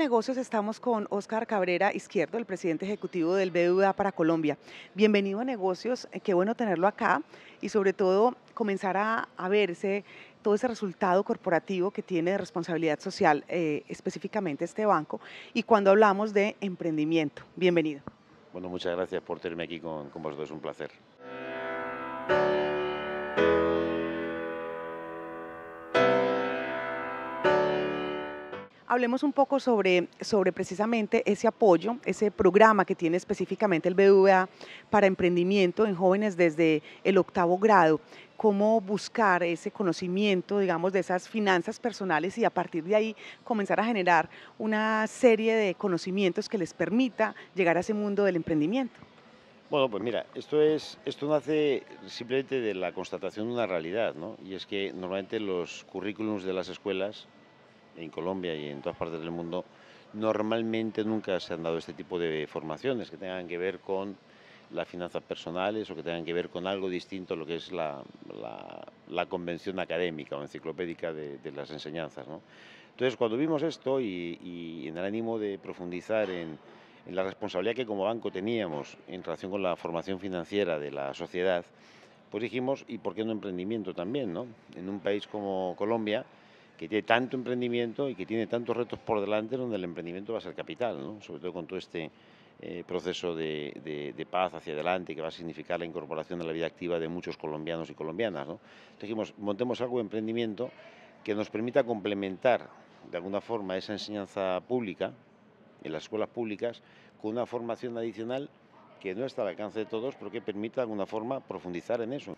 Negocios estamos con Óscar Cabrera Izquierdo, el presidente ejecutivo del BBVA para Colombia. Bienvenido a Negocios, eh, qué bueno tenerlo acá y sobre todo comenzar a, verse todo ese resultado corporativo que tiene de responsabilidad social eh, específicamente este banco y cuando hablamos de emprendimiento. Bienvenido. Bueno, muchas gracias por tenerme aquí con, con vosotros, un placer. Hablemos un poco sobre, sobre precisamente ese apoyo, ese programa que tiene específicamente el BVA para emprendimiento en jóvenes desde el octavo grado cómo buscar ese conocimiento, digamos, de esas finanzas personales y a partir de ahí comenzar a generar una serie de conocimientos que les permita llegar a ese mundo del emprendimiento. Bueno, pues mira, esto es esto nace simplemente de la constatación de una realidad, ¿no? Y es que normalmente los currículums de las escuelas en Colombia y en todas partes del mundo, normalmente nunca se han dado este tipo de formaciones que tengan que ver con las finanzas personales o que tengan que ver con algo distinto a lo que es la, la, convención académica o enciclopédica de, las enseñanzas. ¿no? Entonces, cuando vimos esto y, en el ánimo de profundizar en, en la responsabilidad que como banco teníamos en relación con la formación financiera de la sociedad, pues dijimos, ¿y por qué no emprendimiento también? ¿no? En un país como Colombia, que tiene tanto emprendimiento y que tiene tantos retos por delante donde el emprendimiento va a ser capital, sobre todo con todo este eh, proceso de, paz hacia adelante que va a significar la incorporación a la vida activa de muchos colombianos y colombianas. dijimos, montemos algo de emprendimiento que nos permita complementar de alguna forma esa enseñanza pública en las escuelas públicas con una formación adicional que no está al alcance de todos, pero que permita de alguna forma profundizar en eso.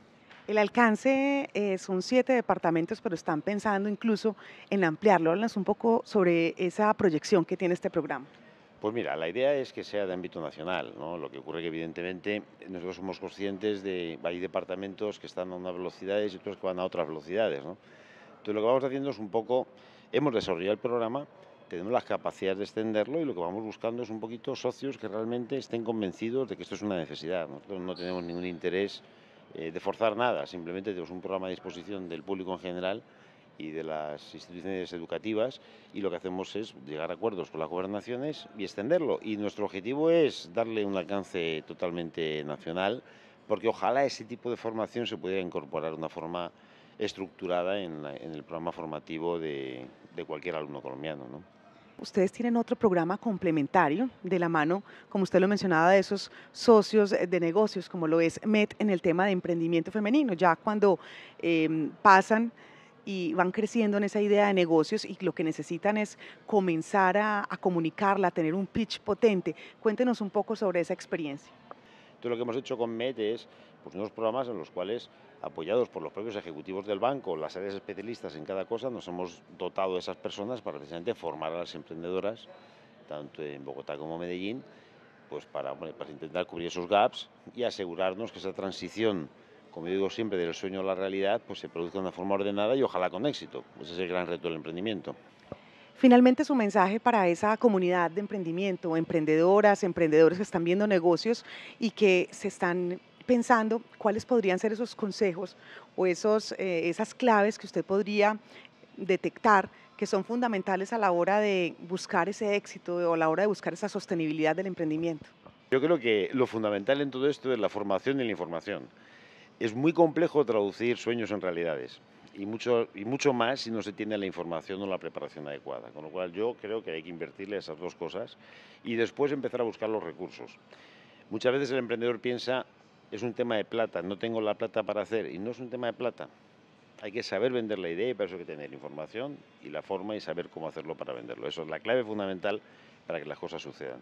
El alcance eh, son siete departamentos, pero están pensando incluso en ampliarlo. Háblanos un poco sobre esa proyección que tiene este programa. Pues mira, la idea es que sea de ámbito nacional, Lo que ocurre que evidentemente nosotros somos conscientes de hay departamentos que están a unas velocidades y otros que van a otras velocidades, Entonces lo que vamos haciendo es un poco, hemos desarrollado el programa, tenemos las capacidades de extenderlo y lo que vamos buscando es un poquito socios que realmente estén convencidos de que esto es una necesidad. Nosotros no tenemos ningún interés eh, de forzar nada, simplemente tenemos un programa a disposición del público en general y de las instituciones educativas y lo que hacemos es llegar a acuerdos con las gobernaciones y extenderlo. Y nuestro objetivo es darle un alcance totalmente nacional, porque ojalá ese tipo de formación se pudiera incorporar de una forma estructurada en, el programa formativo de, cualquier alumno colombiano ustedes tienen otro programa complementario de la mano, como usted lo mencionaba, de esos socios eh, de negocios, como lo es MET en el tema de emprendimiento femenino, ya cuando em, pasan y van creciendo en esa idea de negocios y lo que necesitan es comenzar a, comunicarla, a tener un pitch potente. Cuéntenos un poco sobre esa experiencia. Entonces lo que hemos hecho con MET es pues unos programas en los cuales, apoyados por los propios ejecutivos del banco, las áreas especialistas en cada cosa, nos hemos dotado de esas personas para precisamente formar a las emprendedoras, tanto en Bogotá como Medellín, pues para, para intentar cubrir esos gaps y asegurarnos que esa transición, como digo siempre, del sueño a la realidad, pues se produzca de una forma ordenada y ojalá con éxito. Ese es el gran reto del emprendimiento. Finalmente, su mensaje para esa comunidad de emprendimiento, emprendedoras, emprendedores que están viendo negocios y que se están pensando cuáles podrían ser esos consejos o esos, eh, esas claves que usted podría detectar que son fundamentales a la hora de buscar ese éxito o a la hora de buscar esa sostenibilidad del emprendimiento. Yo creo que lo fundamental en todo esto es la formación y la información. Es muy complejo traducir sueños en realidades y mucho, y mucho más si no se tiene la información o la preparación adecuada. Con lo cual yo creo que hay que invertirle esas dos cosas y después empezar a buscar los recursos. Muchas veces el emprendedor piensa, es un tema de plata, no tengo la plata para hacer y no es un tema de plata. Hay que saber vender la idea y para eso hay que tener información y la forma y saber cómo hacerlo para venderlo. Eso es la clave fundamental para que las cosas sucedan.